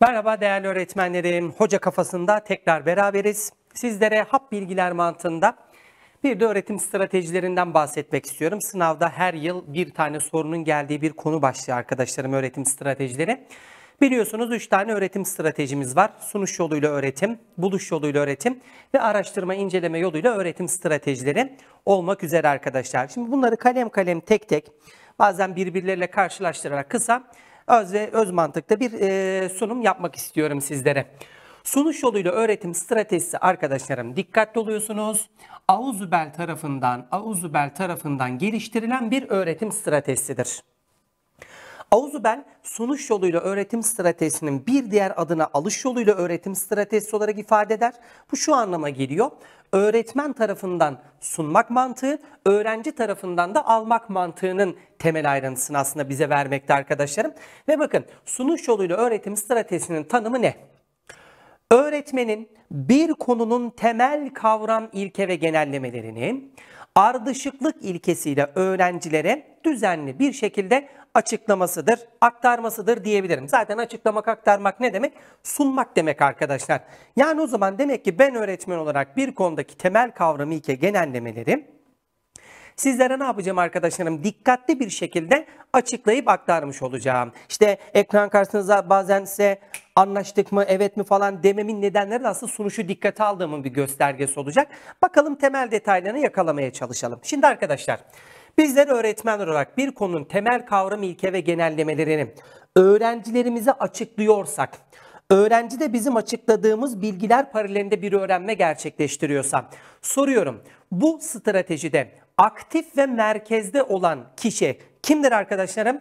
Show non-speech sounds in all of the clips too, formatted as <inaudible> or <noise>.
Merhaba değerli öğretmenlerim. Hoca kafasında tekrar beraberiz. Sizlere hap bilgiler mantığında bir de öğretim stratejilerinden bahsetmek istiyorum. Sınavda her yıl bir tane sorunun geldiği bir konu başlıyor arkadaşlarım öğretim stratejileri. Biliyorsunuz 3 tane öğretim stratejimiz var. Sunuş yoluyla öğretim, buluş yoluyla öğretim ve araştırma inceleme yoluyla öğretim stratejileri olmak üzere arkadaşlar. Şimdi bunları kalem kalem tek tek bazen birbirleriyle karşılaştırarak kısa öz ve öz mantıkta bir e, sunum yapmak istiyorum sizlere. Sunuş yoluyla öğretim stratejisi arkadaşlarım dikkatli oluyorsunuz. Auzubel tarafından Auzubel tarafından geliştirilen bir öğretim stratejisidir ben sonuç yoluyla öğretim stratejisinin bir diğer adına alış yoluyla öğretim stratejisi olarak ifade eder. Bu şu anlama geliyor. Öğretmen tarafından sunmak mantığı, öğrenci tarafından da almak mantığının temel ayrıntısını aslında bize vermekte arkadaşlarım. Ve bakın sunuş yoluyla öğretim stratejisinin tanımı ne? Öğretmenin bir konunun temel kavram ilke ve genellemelerini ardışıklık ilkesiyle öğrencilere düzenli bir şekilde açıklamasıdır, aktarmasıdır diyebilirim. Zaten açıklamak, aktarmak ne demek? Sunmak demek arkadaşlar. Yani o zaman demek ki ben öğretmen olarak bir konudaki temel kavramı ilke genellemeleri sizlere ne yapacağım arkadaşlarım? Dikkatli bir şekilde açıklayıp aktarmış olacağım. İşte ekran karşınıza bazen size anlaştık mı evet mi falan dememin nedenleri de aslında sunuşu dikkate aldığımın bir göstergesi olacak. Bakalım temel detaylarını yakalamaya çalışalım. Şimdi arkadaşlar... Bizler öğretmen olarak bir konunun temel kavram ilke ve genellemelerini öğrencilerimize açıklıyorsak, öğrenci de bizim açıkladığımız bilgiler paralelinde bir öğrenme gerçekleştiriyorsa, soruyorum bu stratejide aktif ve merkezde olan kişi kimdir arkadaşlarım?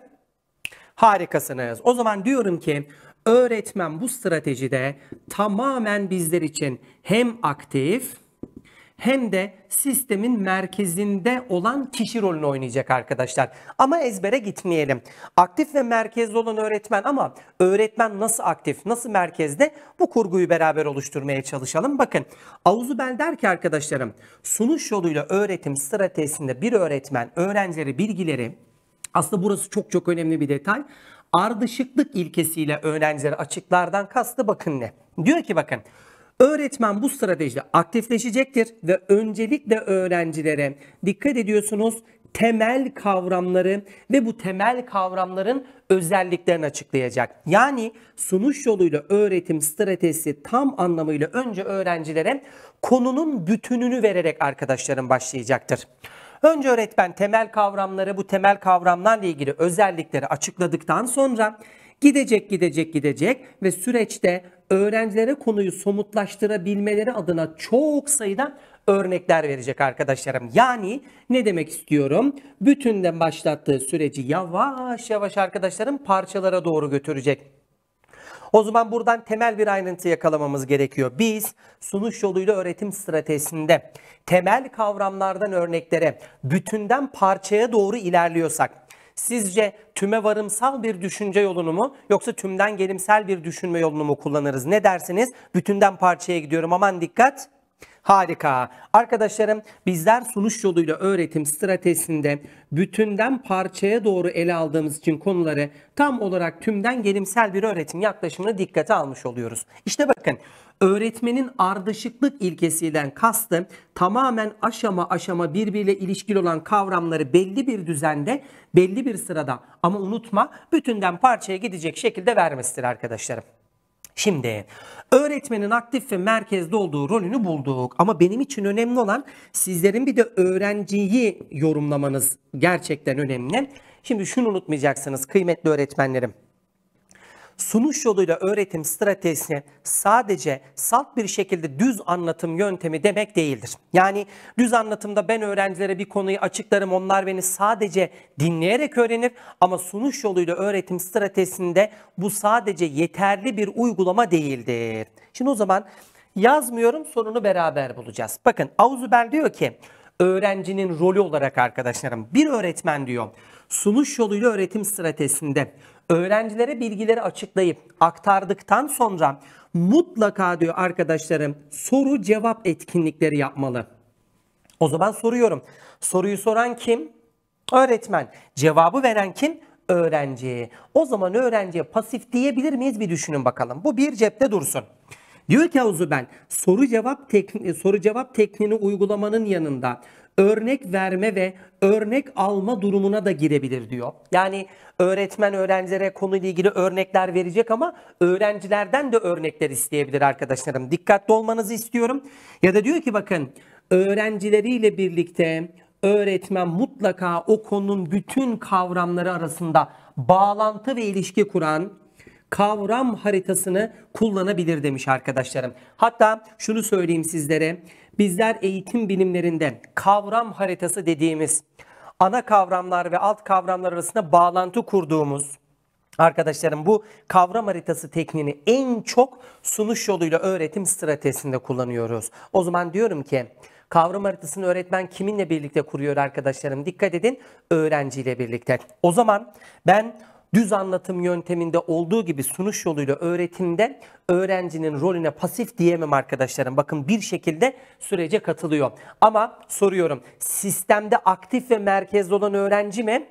Harikasınız. O zaman diyorum ki öğretmen bu stratejide tamamen bizler için hem aktif hem de sistemin merkezinde olan kişi rolünü oynayacak arkadaşlar. Ama ezbere gitmeyelim. Aktif ve merkezde olan öğretmen ama öğretmen nasıl aktif, nasıl merkezde bu kurguyu beraber oluşturmaya çalışalım. Bakın Avuzubel der ki arkadaşlarım sunuş yoluyla öğretim stratejisinde bir öğretmen öğrencileri bilgileri aslında burası çok çok önemli bir detay. Ardışıklık ilkesiyle öğrencilere açıklardan kastı bakın ne. Diyor ki bakın Öğretmen bu stratejide aktifleşecektir ve öncelikle öğrencilere dikkat ediyorsunuz temel kavramları ve bu temel kavramların özelliklerini açıklayacak. Yani sunuş yoluyla öğretim stratejisi tam anlamıyla önce öğrencilere konunun bütününü vererek arkadaşların başlayacaktır. Önce öğretmen temel kavramları bu temel kavramlarla ilgili özellikleri açıkladıktan sonra gidecek gidecek gidecek ve süreçte öğrencilere konuyu somutlaştırabilmeleri adına çok sayıda örnekler verecek arkadaşlarım. Yani ne demek istiyorum? Bütünden başlattığı süreci yavaş yavaş arkadaşlarım parçalara doğru götürecek. O zaman buradan temel bir ayrıntı yakalamamız gerekiyor. Biz sunuş yoluyla öğretim stratejisinde temel kavramlardan örneklere, bütünden parçaya doğru ilerliyorsak Sizce tüme varımsal bir düşünce yolunu mu yoksa tümden gelimsel bir düşünme yolunu mu kullanırız? Ne dersiniz? Bütünden parçaya gidiyorum aman dikkat. Harika. Arkadaşlarım bizler sunuş yoluyla öğretim stratejisinde bütünden parçaya doğru ele aldığımız için konuları tam olarak tümden gelimsel bir öğretim yaklaşımını dikkate almış oluyoruz. İşte bakın Öğretmenin ardışıklık ilkesiyle kastı tamamen aşama aşama birbiriyle ilişkili olan kavramları belli bir düzende, belli bir sırada ama unutma bütünden parçaya gidecek şekilde vermesidir arkadaşlarım. Şimdi öğretmenin aktif ve merkezde olduğu rolünü bulduk. Ama benim için önemli olan sizlerin bir de öğrenciyi yorumlamanız gerçekten önemli. Şimdi şunu unutmayacaksınız kıymetli öğretmenlerim sunuş yoluyla öğretim stratejisi sadece salt bir şekilde düz anlatım yöntemi demek değildir. Yani düz anlatımda ben öğrencilere bir konuyu açıklarım onlar beni sadece dinleyerek öğrenir ama sunuş yoluyla öğretim stratejisinde bu sadece yeterli bir uygulama değildir. Şimdi o zaman yazmıyorum sorunu beraber bulacağız. Bakın Auzubel diyor ki öğrencinin rolü olarak arkadaşlarım bir öğretmen diyor sunuş yoluyla öğretim stratejisinde öğrencilere bilgileri açıklayıp aktardıktan sonra mutlaka diyor arkadaşlarım soru cevap etkinlikleri yapmalı. O zaman soruyorum. Soruyu soran kim? Öğretmen. Cevabı veren kim? Öğrenci. O zaman öğrenciye pasif diyebilir miyiz bir düşünün bakalım. Bu bir cepte dursun. Diyor ki Havuzu ben soru cevap soru cevap tekniğini uygulamanın yanında örnek verme ve örnek alma durumuna da girebilir diyor. Yani öğretmen öğrencilere konuyla ilgili örnekler verecek ama öğrencilerden de örnekler isteyebilir arkadaşlarım. Dikkatli olmanızı istiyorum. Ya da diyor ki bakın öğrencileriyle birlikte öğretmen mutlaka o konunun bütün kavramları arasında bağlantı ve ilişki kuran kavram haritasını kullanabilir demiş arkadaşlarım. Hatta şunu söyleyeyim sizlere bizler eğitim bilimlerinde kavram haritası dediğimiz ana kavramlar ve alt kavramlar arasında bağlantı kurduğumuz Arkadaşlarım bu kavram haritası tekniğini en çok sunuş yoluyla öğretim stratejisinde kullanıyoruz. O zaman diyorum ki kavram haritasını öğretmen kiminle birlikte kuruyor arkadaşlarım? Dikkat edin öğrenciyle birlikte. O zaman ben düz anlatım yönteminde olduğu gibi sunuş yoluyla öğretimde öğrencinin rolüne pasif diyemem arkadaşlarım. Bakın bir şekilde sürece katılıyor. Ama soruyorum sistemde aktif ve merkezde olan öğrenci mi?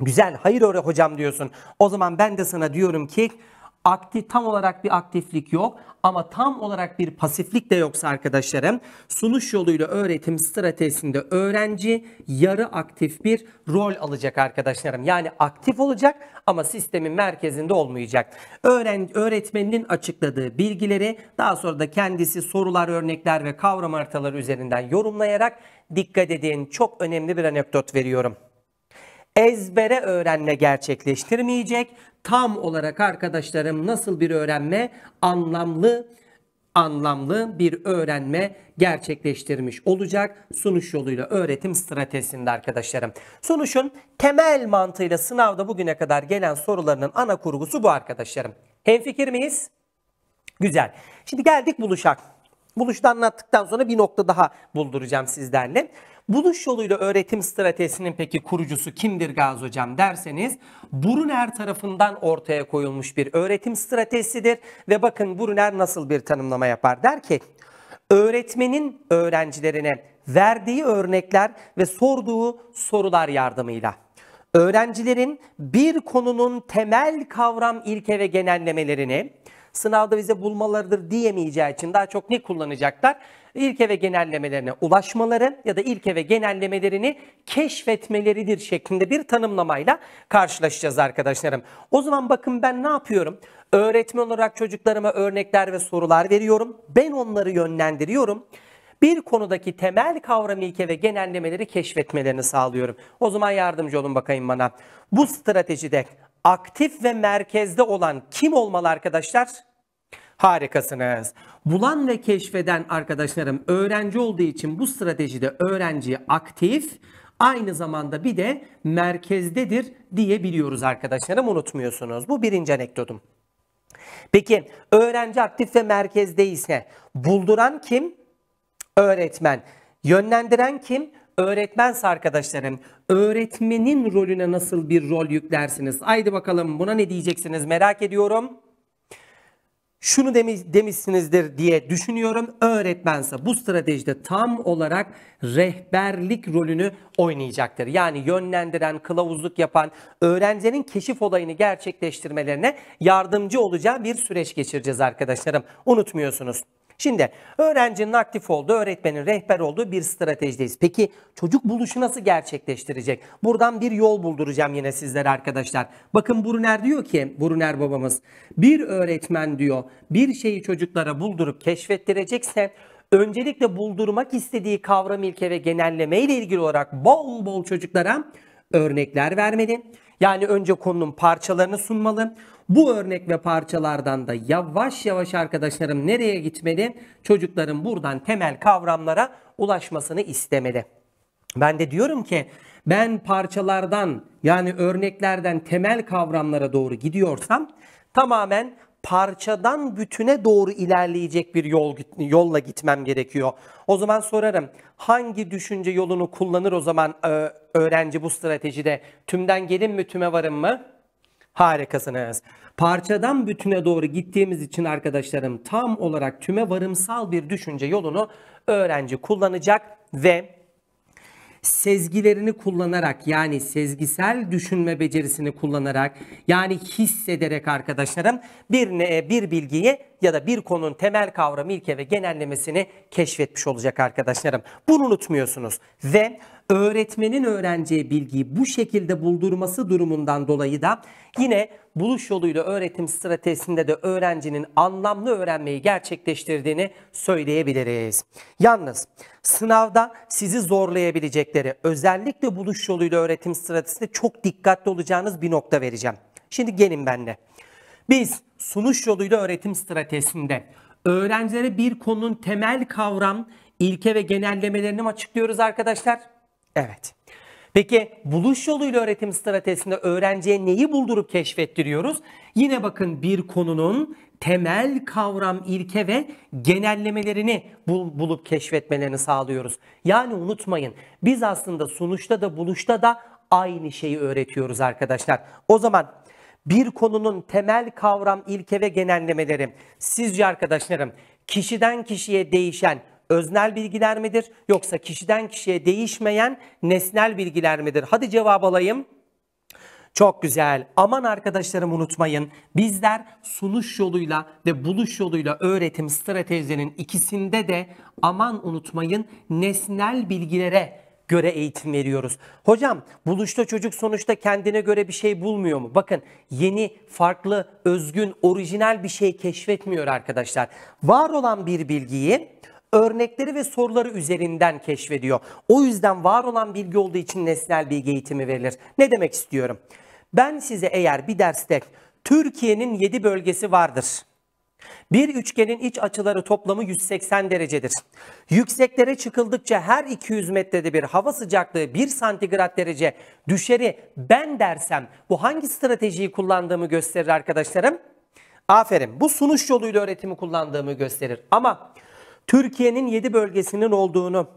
Güzel hayır öyle hocam diyorsun. O zaman ben de sana diyorum ki Aktif, tam olarak bir aktiflik yok ama tam olarak bir pasiflik de yoksa arkadaşlarım sunuş yoluyla öğretim stratejisinde öğrenci yarı aktif bir rol alacak arkadaşlarım. Yani aktif olacak ama sistemin merkezinde olmayacak. Öğren, öğretmeninin açıkladığı bilgileri daha sonra da kendisi sorular, örnekler ve kavram haritaları üzerinden yorumlayarak dikkat edin. Çok önemli bir anekdot veriyorum ezbere öğrenme gerçekleştirmeyecek. Tam olarak arkadaşlarım nasıl bir öğrenme? Anlamlı anlamlı bir öğrenme gerçekleştirmiş olacak sunuş yoluyla öğretim stratejisinde arkadaşlarım. Sunuşun temel mantığıyla sınavda bugüne kadar gelen sorularının ana kurgusu bu arkadaşlarım. Hemfikir miyiz? Güzel. Şimdi geldik buluşak. Buluşta anlattıktan sonra bir nokta daha bulduracağım sizlerle. Buluş yoluyla öğretim stratejisinin peki kurucusu kimdir Gazi Hocam derseniz Brunner tarafından ortaya koyulmuş bir öğretim stratejisidir. Ve bakın Brunner nasıl bir tanımlama yapar der ki öğretmenin öğrencilerine verdiği örnekler ve sorduğu sorular yardımıyla öğrencilerin bir konunun temel kavram ilke ve genellemelerini sınavda vize bulmalarıdır diyemeyeceği için daha çok ne kullanacaklar? İlke ve genellemelerine ulaşmaları ya da ilke ve genellemelerini keşfetmeleridir şeklinde bir tanımlamayla karşılaşacağız arkadaşlarım. O zaman bakın ben ne yapıyorum? Öğretmen olarak çocuklarıma örnekler ve sorular veriyorum. Ben onları yönlendiriyorum bir konudaki temel kavram ilke ve genellemeleri keşfetmelerini sağlıyorum. O zaman yardımcı olun bakayım bana. Bu stratejide aktif ve merkezde olan kim olmalı arkadaşlar? Harikasınız. Bulan ve keşfeden arkadaşlarım öğrenci olduğu için bu stratejide öğrenci aktif, aynı zamanda bir de merkezdedir diyebiliyoruz arkadaşlarım unutmuyorsunuz. Bu birinci anekdotum. Peki öğrenci aktif ve merkezde ise bulduran kim? Öğretmen. Yönlendiren kim? Öğretmense arkadaşlarım öğretmenin rolüne nasıl bir rol yüklersiniz? Haydi bakalım buna ne diyeceksiniz merak ediyorum. Şunu demişsinizdir diye düşünüyorum. Öğretmense bu stratejide tam olarak rehberlik rolünü oynayacaktır. Yani yönlendiren, kılavuzluk yapan, öğrencinin keşif olayını gerçekleştirmelerine yardımcı olacağı bir süreç geçireceğiz arkadaşlarım. Unutmuyorsunuz. Şimdi öğrencinin aktif olduğu, öğretmenin rehber olduğu bir stratejideyiz. Peki çocuk buluşu nasıl gerçekleştirecek? Buradan bir yol bulduracağım yine sizlere arkadaşlar. Bakın Brunner diyor ki, Brunner babamız, bir öğretmen diyor bir şeyi çocuklara buldurup keşfettirecekse öncelikle buldurmak istediği kavram ilke ve genelleme ile ilgili olarak bol bol çocuklara örnekler vermeli yani önce konunun parçalarını sunmalı. Bu örnek ve parçalardan da yavaş yavaş arkadaşlarım nereye gitmeli? Çocukların buradan temel kavramlara ulaşmasını istemeli. Ben de diyorum ki ben parçalardan yani örneklerden temel kavramlara doğru gidiyorsam tamamen parçadan bütüne doğru ilerleyecek bir yol yolla gitmem gerekiyor. O zaman sorarım hangi düşünce yolunu kullanır o zaman e, öğrenci bu stratejide? Tümden gelin mi tüme varın mı? Harikasınız. Parçadan bütüne doğru gittiğimiz için arkadaşlarım tam olarak tüme varımsal bir düşünce yolunu öğrenci kullanacak ve sezgilerini kullanarak yani sezgisel düşünme becerisini kullanarak yani hissederek arkadaşlarım bir bir bilgiyi ya da bir konunun temel kavramı ilke ve genellemesini keşfetmiş olacak arkadaşlarım. Bunu unutmuyorsunuz ve öğretmenin öğrenciye bilgiyi bu şekilde buldurması durumundan dolayı da yine buluş yoluyla öğretim stratejisinde de öğrencinin anlamlı öğrenmeyi gerçekleştirdiğini söyleyebiliriz. Yalnız sınavda sizi zorlayabilecekleri özellikle buluş yoluyla öğretim stratejisinde çok dikkatli olacağınız bir nokta vereceğim. Şimdi gelin benimle. Biz sunuş yoluyla öğretim stratejisinde öğrencilere bir konunun temel kavram, ilke ve genellemelerini açıklıyoruz arkadaşlar. Evet. Peki buluş yoluyla öğretim stratejisinde öğrenciye neyi buldurup keşfettiriyoruz? Yine bakın bir konunun temel kavram, ilke ve genellemelerini bul, bulup keşfetmelerini sağlıyoruz. Yani unutmayın biz aslında sonuçta da buluşta da aynı şeyi öğretiyoruz arkadaşlar. O zaman bir konunun temel kavram, ilke ve genellemeleri sizce arkadaşlarım kişiden kişiye değişen öznel bilgiler midir yoksa kişiden kişiye değişmeyen nesnel bilgiler midir? Hadi cevap alayım. Çok güzel. Aman arkadaşlarım unutmayın. Bizler sunuş yoluyla ve buluş yoluyla öğretim stratejilerinin ikisinde de aman unutmayın nesnel bilgilere göre eğitim veriyoruz. Hocam buluşta çocuk sonuçta kendine göre bir şey bulmuyor mu? Bakın yeni, farklı, özgün, orijinal bir şey keşfetmiyor arkadaşlar. Var olan bir bilgiyi örnekleri ve soruları üzerinden keşfediyor. O yüzden var olan bilgi olduğu için nesnel bilgi eğitimi verilir. Ne demek istiyorum? Ben size eğer bir derste Türkiye'nin 7 bölgesi vardır. Bir üçgenin iç açıları toplamı 180 derecedir. Yükseklere çıkıldıkça her 200 metrede bir hava sıcaklığı 1 santigrat derece düşeri ben dersem bu hangi stratejiyi kullandığımı gösterir arkadaşlarım? Aferin bu sunuş yoluyla öğretimi kullandığımı gösterir. Ama Türkiye'nin 7 bölgesinin olduğunu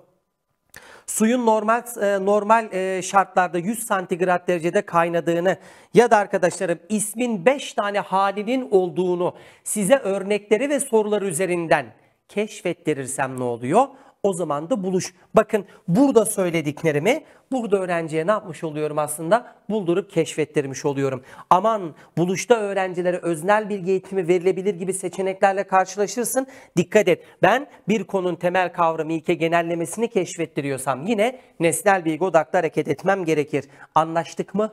suyun normal e, normal e, şartlarda 100 santigrat derecede kaynadığını ya da arkadaşlarım ismin 5 tane halinin olduğunu size örnekleri ve sorular üzerinden keşfettirirsem ne oluyor? o zaman da buluş. Bakın burada söylediklerimi burada öğrenciye ne yapmış oluyorum aslında? Buldurup keşfettirmiş oluyorum. Aman buluşta öğrencilere öznel bilgi eğitimi verilebilir gibi seçeneklerle karşılaşırsın. Dikkat et ben bir konun temel kavramı ilke genellemesini keşfettiriyorsam yine nesnel bilgi odaklı hareket etmem gerekir. Anlaştık mı?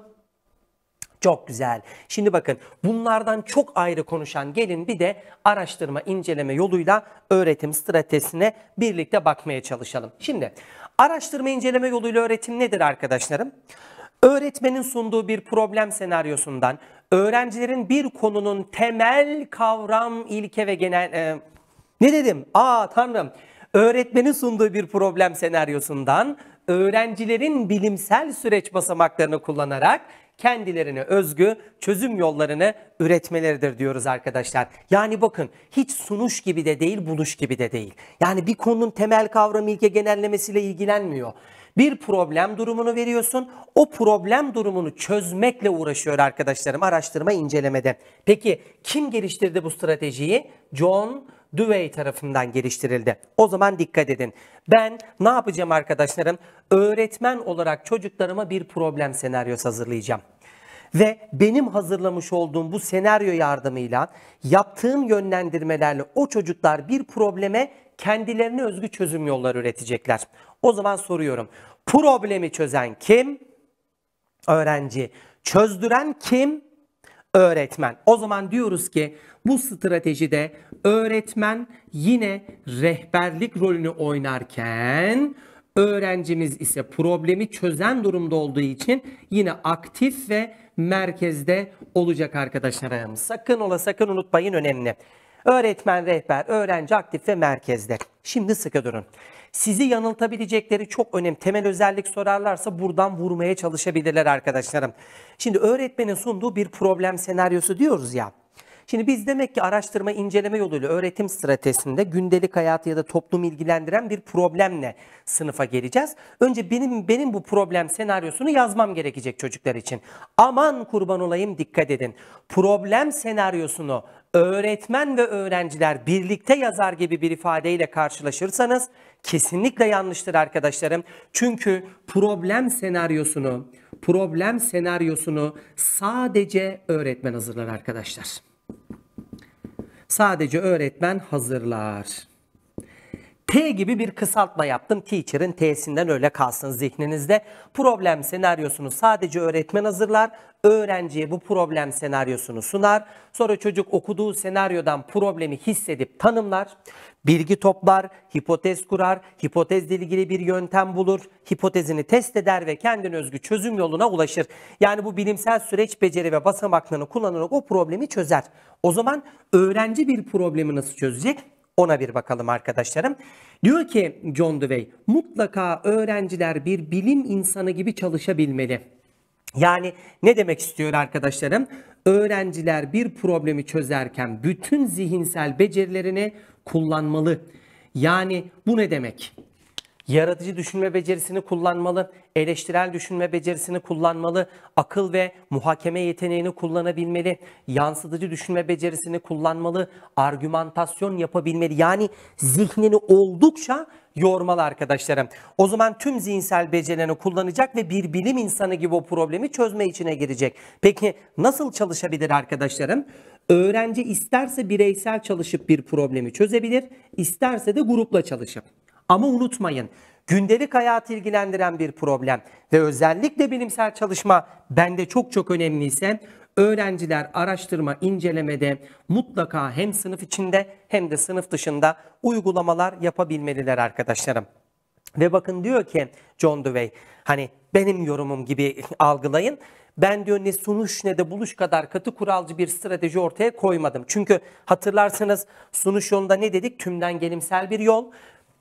Çok güzel. Şimdi bakın bunlardan çok ayrı konuşan gelin bir de araştırma, inceleme yoluyla öğretim stratejisine birlikte bakmaya çalışalım. Şimdi araştırma, inceleme yoluyla öğretim nedir arkadaşlarım? Öğretmenin sunduğu bir problem senaryosundan öğrencilerin bir konunun temel kavram, ilke ve genel... E, ne dedim? Aa tanrım. Öğretmenin sunduğu bir problem senaryosundan öğrencilerin bilimsel süreç basamaklarını kullanarak kendilerine özgü çözüm yollarını üretmeleridir diyoruz arkadaşlar. Yani bakın hiç sunuş gibi de değil, buluş gibi de değil. Yani bir konunun temel kavramı ilke genellemesiyle ilgilenmiyor. Bir problem durumunu veriyorsun. O problem durumunu çözmekle uğraşıyor arkadaşlarım araştırma incelemede. Peki kim geliştirdi bu stratejiyi? John Dewey tarafından geliştirildi. O zaman dikkat edin. Ben ne yapacağım arkadaşlarım? Öğretmen olarak çocuklarıma bir problem senaryosu hazırlayacağım ve benim hazırlamış olduğum bu senaryo yardımıyla yaptığım yönlendirmelerle o çocuklar bir probleme kendilerine özgü çözüm yolları üretecekler. O zaman soruyorum. Problemi çözen kim? Öğrenci. Çözdüren kim? öğretmen. O zaman diyoruz ki bu stratejide öğretmen yine rehberlik rolünü oynarken öğrencimiz ise problemi çözen durumda olduğu için yine aktif ve merkezde olacak arkadaşlarım. Sakın ola sakın unutmayın önemli. Öğretmen, rehber, öğrenci aktif ve merkezde. Şimdi sıkı durun. Sizi yanıltabilecekleri çok önemli. Temel özellik sorarlarsa buradan vurmaya çalışabilirler arkadaşlarım. Şimdi öğretmenin sunduğu bir problem senaryosu diyoruz ya. Şimdi biz demek ki araştırma inceleme yoluyla öğretim stratejisinde gündelik hayatı ya da toplum ilgilendiren bir problemle sınıfa geleceğiz. Önce benim benim bu problem senaryosunu yazmam gerekecek çocuklar için. Aman kurban olayım dikkat edin. Problem senaryosunu öğretmen ve öğrenciler birlikte yazar gibi bir ifadeyle karşılaşırsanız kesinlikle yanlıştır arkadaşlarım. Çünkü problem senaryosunu, problem senaryosunu sadece öğretmen hazırlar arkadaşlar. Sadece öğretmen hazırlar. T gibi bir kısaltma yaptım. Teacher'ın T'sinden öyle kalsın zihninizde. Problem senaryosunu sadece öğretmen hazırlar. Öğrenciye bu problem senaryosunu sunar. Sonra çocuk okuduğu senaryodan problemi hissedip tanımlar. Bilgi toplar, hipotez kurar, hipotezle ilgili bir yöntem bulur, hipotezini test eder ve kendine özgü çözüm yoluna ulaşır. Yani bu bilimsel süreç beceri ve basamaklarını kullanarak o problemi çözer. O zaman öğrenci bir problemi nasıl çözecek? Ona bir bakalım arkadaşlarım. Diyor ki John Dewey mutlaka öğrenciler bir bilim insanı gibi çalışabilmeli. Yani ne demek istiyor arkadaşlarım? Öğrenciler bir problemi çözerken bütün zihinsel becerilerini kullanmalı. Yani bu ne demek? Yaratıcı düşünme becerisini kullanmalı, eleştirel düşünme becerisini kullanmalı, akıl ve muhakeme yeteneğini kullanabilmeli, yansıtıcı düşünme becerisini kullanmalı, argümantasyon yapabilmeli. Yani zihnini oldukça yormalı arkadaşlarım. O zaman tüm zihinsel becerilerini kullanacak ve bir bilim insanı gibi o problemi çözme içine girecek. Peki nasıl çalışabilir arkadaşlarım? Öğrenci isterse bireysel çalışıp bir problemi çözebilir, isterse de grupla çalışıp. Ama unutmayın gündelik hayatı ilgilendiren bir problem ve özellikle bilimsel çalışma bende çok çok önemliyse öğrenciler araştırma, incelemede mutlaka hem sınıf içinde hem de sınıf dışında uygulamalar yapabilmeliler arkadaşlarım. Ve bakın diyor ki John Dewey hani benim yorumum gibi <laughs> algılayın. Ben diyor ne sunuş ne de buluş kadar katı kuralcı bir strateji ortaya koymadım. Çünkü hatırlarsınız sunuş yolunda ne dedik? Tümden gelimsel bir yol.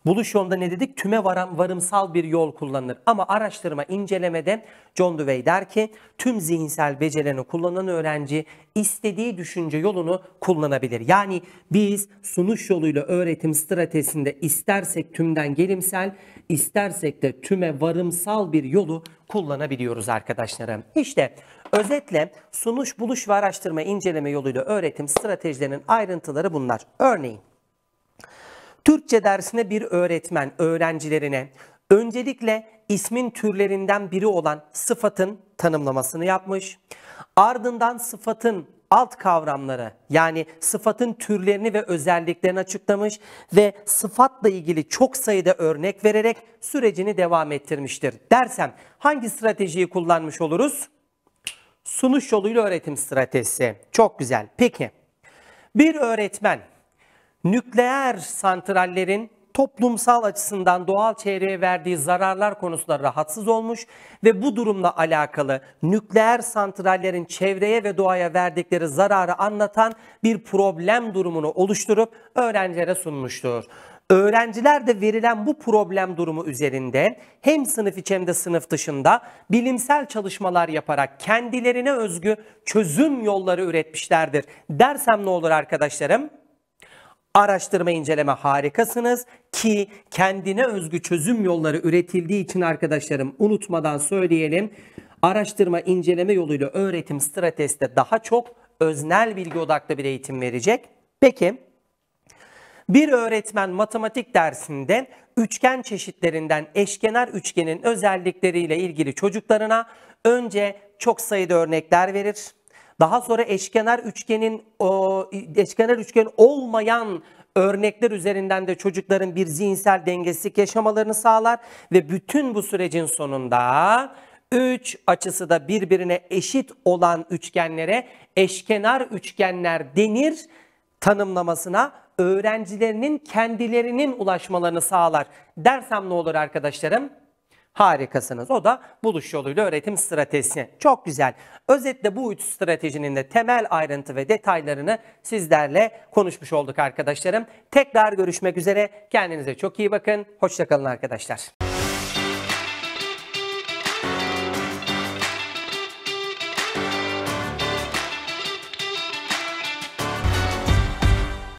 Buluş yolunda ne dedik? Tüme varan varımsal bir yol kullanılır. Ama araştırma incelemede John Dewey der ki tüm zihinsel becerilerini kullanan öğrenci istediği düşünce yolunu kullanabilir. Yani biz sunuş yoluyla öğretim stratejisinde istersek tümden gelimsel, istersek de tüme varımsal bir yolu kullanabiliyoruz arkadaşlarım. İşte özetle sunuş, buluş ve araştırma inceleme yoluyla öğretim stratejilerinin ayrıntıları bunlar. Örneğin Türkçe dersine bir öğretmen öğrencilerine öncelikle ismin türlerinden biri olan sıfatın tanımlamasını yapmış. Ardından sıfatın alt kavramları yani sıfatın türlerini ve özelliklerini açıklamış ve sıfatla ilgili çok sayıda örnek vererek sürecini devam ettirmiştir. Dersem hangi stratejiyi kullanmış oluruz? Sunuş yoluyla öğretim stratejisi. Çok güzel. Peki bir öğretmen nükleer santrallerin toplumsal açısından doğal çevreye verdiği zararlar konusunda rahatsız olmuş ve bu durumla alakalı nükleer santrallerin çevreye ve doğaya verdikleri zararı anlatan bir problem durumunu oluşturup öğrencilere sunmuştur. Öğrenciler de verilen bu problem durumu üzerinde hem sınıf içi hem de sınıf dışında bilimsel çalışmalar yaparak kendilerine özgü çözüm yolları üretmişlerdir. Dersem ne olur arkadaşlarım? Araştırma inceleme harikasınız ki kendine özgü çözüm yolları üretildiği için arkadaşlarım unutmadan söyleyelim. Araştırma inceleme yoluyla öğretim stratejisi de daha çok öznel bilgi odaklı bir eğitim verecek. Peki bir öğretmen matematik dersinde üçgen çeşitlerinden eşkenar üçgenin özellikleriyle ilgili çocuklarına önce çok sayıda örnekler verir. Daha sonra eşkenar üçgenin o, eşkenar üçgen olmayan örnekler üzerinden de çocukların bir zihinsel dengesizlik yaşamalarını sağlar ve bütün bu sürecin sonunda üç açısı da birbirine eşit olan üçgenlere eşkenar üçgenler denir tanımlamasına öğrencilerinin kendilerinin ulaşmalarını sağlar. Dersem ne olur arkadaşlarım? Harikasınız. O da buluş yoluyla öğretim stratejisi. Çok güzel. Özetle bu üç stratejinin de temel ayrıntı ve detaylarını sizlerle konuşmuş olduk arkadaşlarım. Tekrar görüşmek üzere. Kendinize çok iyi bakın. Hoşçakalın arkadaşlar.